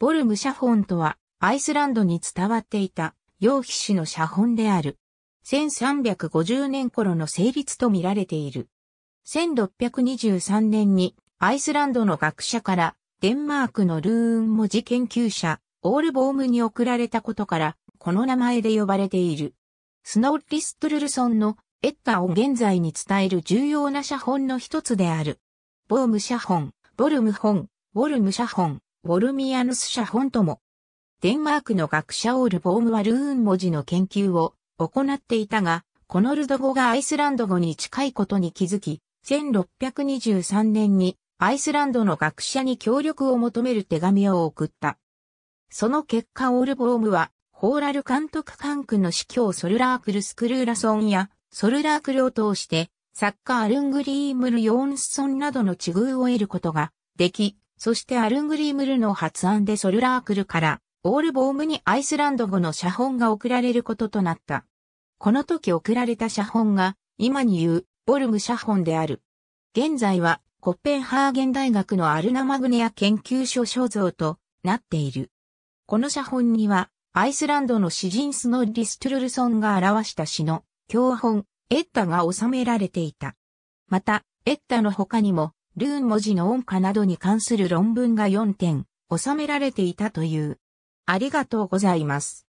ボルム写本とは、アイスランドに伝わっていた、洋皮紙の写本である。1350年頃の成立と見られている。1623年に、アイスランドの学者から、デンマークのルーン文字研究者、オールボームに送られたことから、この名前で呼ばれている。スノーリストルルソンのエッタを現在に伝える重要な写本の一つである。ボーム写本、ボルム本、ボルム写本、ボルミアヌス社本とも、デンマークの学者オール・ボームはルーン文字の研究を行っていたが、このルド語がアイスランド語に近いことに気づき、1623年にアイスランドの学者に協力を求める手紙を送った。その結果オールボームは、ホーラル監督管区の司教ソルラークルスクルーラソンや、ソルラークルを通して、作家アルングリームル・ヨーンスソンなどの地遇を得ることができ、そしてアルングリームルの発案でソルラークルから、オールボームにアイスランド語の写本が送られることとなった。この時送られた写本が、今に言う、ボルム写本である。現在は、コッペンハーゲン大学のアルナマグネア研究所所蔵となっている。この写本には、アイスランドの詩人スノッリス・トゥルルソンが表した詩の教本、エッタが収められていた。また、エッタの他にも、ルーン文字の音化などに関する論文が4点収められていたという。ありがとうございます。